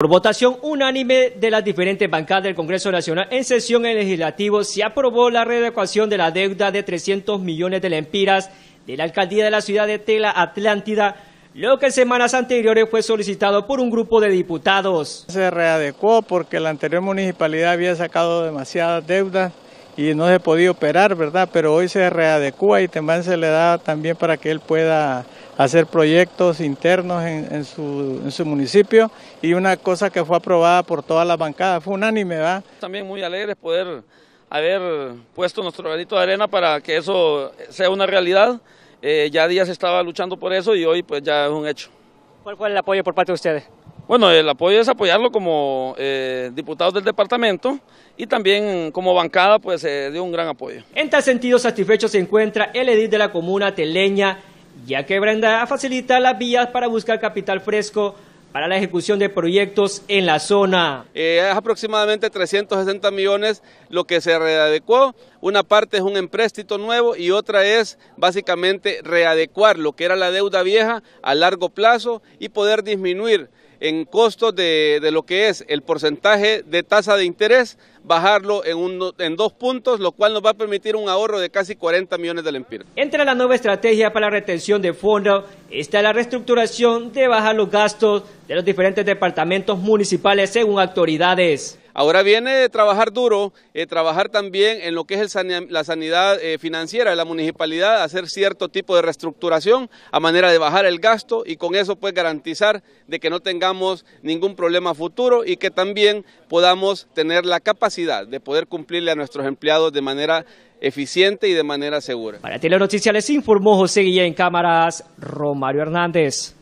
Por votación unánime de las diferentes bancadas del Congreso Nacional en sesión en legislativo se aprobó la readecuación de la deuda de 300 millones de lempiras de la alcaldía de la ciudad de Tela Atlántida, lo que semanas anteriores fue solicitado por un grupo de diputados. Se readecuó porque la anterior municipalidad había sacado demasiada deuda, y no se podía operar, ¿verdad? Pero hoy se readecúa y también se le da también para que él pueda hacer proyectos internos en, su, municipio y una cosa que fue aprobada por todas las bancadas, fue unánime, ¿verdad? También muy alegre poder haber puesto nuestro granito de arena para que eso sea una realidad. Eh, ya días estaba luchando por eso y hoy pues ya es un hecho. ¿Cuál fue el apoyo por parte de ustedes? Bueno, el apoyo es apoyarlo como eh, diputados del departamento y también como bancada, pues se dio un gran apoyo. En tal sentido, satisfecho se encuentra el edil de la comuna teleña, ya que Brenda facilita las vías para buscar capital fresco para la ejecución de proyectos en la zona. Eh, es aproximadamente 360 millones lo que se readecuó una parte es un empréstito nuevo y otra es básicamente readecuar lo que era la deuda vieja a largo plazo y poder disminuir en costos de, lo que es el porcentaje de tasa de interés, bajarlo en, en dos puntos, lo cual nos va a permitir un ahorro de casi 40 millones de lempiras. Entre la nueva estrategia para la retención de fondos está la reestructuración de bajar los gastos de los diferentes departamentos municipales según autoridades. Ahora viene de trabajar duro, eh, trabajar también en lo que es la sanidad eh, financiera de la municipalidad, hacer cierto tipo de reestructuración a manera de bajar el gasto y con eso pues garantizar de que no tengamos ningún problema futuro y que también podamos tener la capacidad de poder cumplirle a nuestros empleados de manera eficiente y de manera segura. Para Noticias les informó José Guillén Cámaras, Romario Hernández.